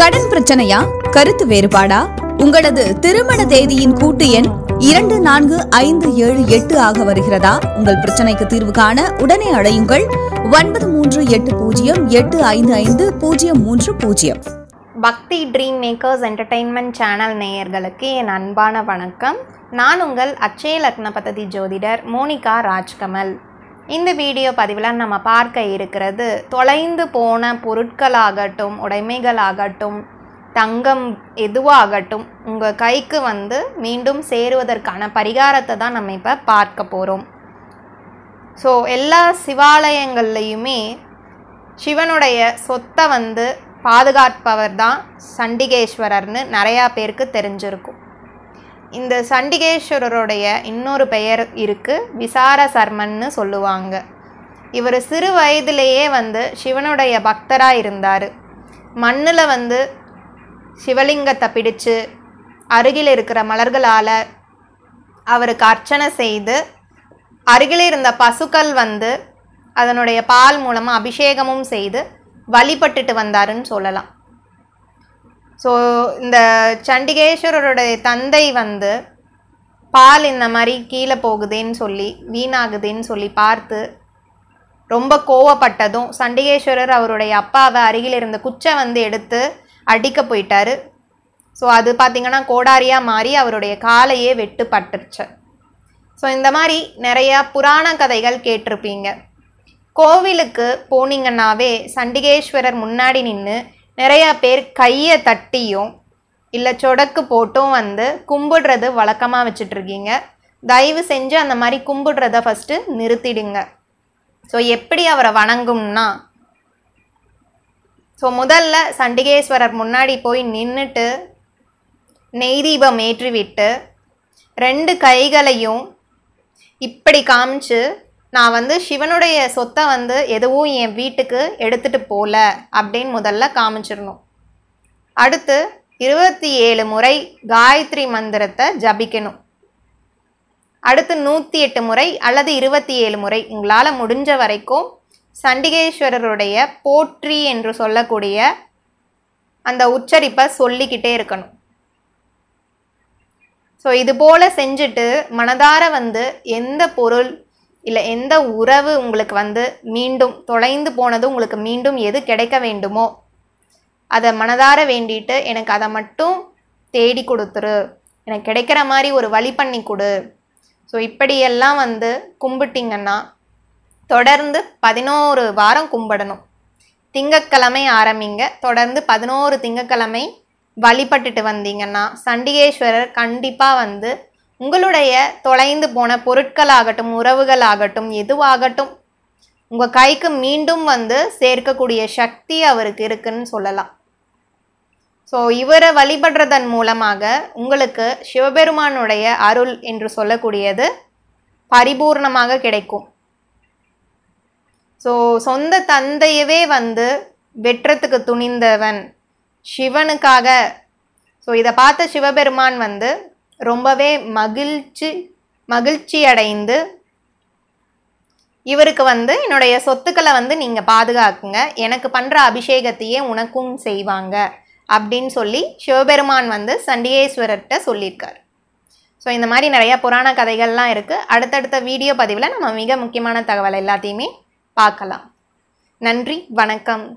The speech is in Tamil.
கடன் பிரச்சனையா கருத்து வேறுபாடா உங்களது திருமண தேதியின் கூட்டு எண் இரண்டு நான்கு ஐந்து ஏழு எட்டு ஆக வருகிறதா உங்கள் பிரச்சனைக்கு தீர்வு காண உடனே அழையுங்கள் ஒன்பது மூன்று எட்டு பூஜ்ஜியம் எட்டு ஐந்து ஐந்து பூஜ்ஜியம் மூன்று பூஜ்ஜியம் பக்தி ட்ரீம் மேக்கர்ஸ் என்டர்டெயின்மெண்ட் சேனல் நேயர்களுக்கு என் அன்பான வணக்கம் நான் உங்கள் அச்சய லக்ன ஜோதிடர் மோனிகா ராஜ்கமல் இந்த வீடியோ பதிவில் நம்ம பார்க்க இருக்கிறது தொலைந்து போன பொருட்களாகட்டும் உடைமைகளாகட்டும் தங்கம் எதுவாகட்டும் உங்கள் கைக்கு வந்து மீண்டும் சேருவதற்கான பரிகாரத்தை தான் நம்ம இப்போ பார்க்க போகிறோம் ஸோ எல்லா சிவாலயங்கள்லேயுமே சிவனுடைய சொத்தை வந்து பாதுகாப்பவர் தான் சண்டிகேஸ்வரர்னு நிறையா பேருக்கு தெரிஞ்சிருக்கும் இந்த சண்டிகேஸ்வரருடைய இன்னொரு பெயர் இருக்குது விசார சர்மன்னு சொல்லுவாங்க இவர் சிறு வயதிலேயே வந்து சிவனுடைய பக்தராக இருந்தார் மண்ணில் வந்து சிவலிங்கத்தை பிடிச்சு அருகில் இருக்கிற மலர்களால் அவருக்கு அர்ச்சனை செய்து அருகில் இருந்த பசுக்கள் வந்து அதனுடைய பால் மூலமாக அபிஷேகமும் செய்து வழிபட்டுட்டு வந்தாருன்னு சொல்லலாம் ஸோ இந்த சண்டிகேஸ்வரருடைய தந்தை வந்து பால் இந்த மாதிரி கீழே போகுதேன்னு சொல்லி வீணாகுதேன்னு சொல்லி பார்த்து ரொம்ப கோவப்பட்டதும் சண்டிகேஸ்வரர் அவருடைய அப்பாவை அருகில் இருந்த குச்சை வந்து எடுத்து அடிக்க போயிட்டார் ஸோ அது பார்த்திங்கன்னா கோடாரியாக மாறி அவருடைய காலையே பட்டுருச்சு ஸோ இந்த மாதிரி நிறையா புராண கதைகள் கேட்டிருப்பீங்க கோவிலுக்கு போனீங்கன்னாவே சண்டிகேஸ்வரர் முன்னாடி நின்று நிறையா பேர் கையை தட்டியும் இல்லை சொடக்கு போட்டும் வந்து கும்பிடுறது வழக்கமாக வச்சிட்ருக்கீங்க தயவு செஞ்சு அந்த மாதிரி கும்பிடுறத ஃபஸ்ட்டு நிறுத்திடுங்க ஸோ எப்படி அவரை வணங்கும்னா ஸோ முதல்ல சண்டிகேஸ்வரர் முன்னாடி போய் நின்றுட்டு நெய் தீபம் ஏற்றிவிட்டு ரெண்டு கைகளையும் இப்படி காமிச்சு நான் வந்து சிவனுடைய சொத்தை வந்து எதுவும் என் வீட்டுக்கு எடுத்துகிட்டு போகல அப்படின்னு முதல்ல காமிச்சிடணும் அடுத்து இருபத்தி ஏழு முறை காயத்ரி மந்திரத்தை ஜபிக்கணும் அடுத்து நூற்றி எட்டு முறை அல்லது இருபத்தி ஏழு முறை உங்களால் முடிஞ்ச வரைக்கும் சண்டிகேஸ்வரருடைய போற்றி என்று சொல்லக்கூடிய அந்த உச்சரிப்பை சொல்லிக்கிட்டே இருக்கணும் ஸோ இது போல் செஞ்சுட்டு மனதார வந்து எந்த பொருள் இல்லை எந்த உறவு உங்களுக்கு வந்து மீண்டும் தொலைந்து போனது உங்களுக்கு மீண்டும் எது கிடைக்க வேண்டுமோ அதை மனதார வேண்டிட்டு எனக்கு அதை மட்டும் தேடி கொடுத்துரு எனக்கு கிடைக்கிற மாதிரி ஒரு வழி பண்ணி கொடு ஸோ இப்படியெல்லாம் வந்து கும்பிட்டிங்கன்னா தொடர்ந்து பதினோரு வாரம் கும்பிடணும் திங்கக்கிழமை ஆரம்பிங்க தொடர்ந்து பதினோரு திங்கக்கிழமை வழிபட்டுட்டு வந்தீங்கன்னா சண்டிகேஸ்வரர் கண்டிப்பாக வந்து உங்களுடைய தொலைந்து போன பொருட்களாகட்டும் உறவுகளாகட்டும் எதுவாகட்டும் உங்கள் கைக்கு மீண்டும் வந்து சேர்க்கக்கூடிய சக்தி அவருக்கு இருக்குன்னு சொல்லலாம் ஸோ இவரை வழிபடுறதன் மூலமாக உங்களுக்கு சிவபெருமானுடைய அருள் என்று சொல்லக்கூடியது பரிபூர்ணமாக கிடைக்கும் ஸோ சொந்த தந்தையவே வந்து வெற்றத்துக்கு துணிந்தவன் சிவனுக்காக ஸோ இதை பார்த்த சிவபெருமான் வந்து ரொம்பவே மகிழ்ச்சி மகிழ்ச்சி அடைந்து இவருக்கு வந்து என்னுடைய சொத்துக்களை வந்து நீங்கள் பாதுகாக்குங்க எனக்கு பண்ணுற அபிஷேகத்தையே உனக்கும் செய்வாங்க அப்படின்னு சொல்லி சிவபெருமான் வந்து சண்டிகேஸ்வரர்கிட்ட சொல்லியிருக்கார் ஸோ இந்த மாதிரி நிறையா புராண கதைகள்லாம் இருக்குது அடுத்தடுத்த வீடியோ பதிவில் நம்ம மிக முக்கியமான தகவல் எல்லாத்தையுமே பார்க்கலாம் நன்றி வணக்கம்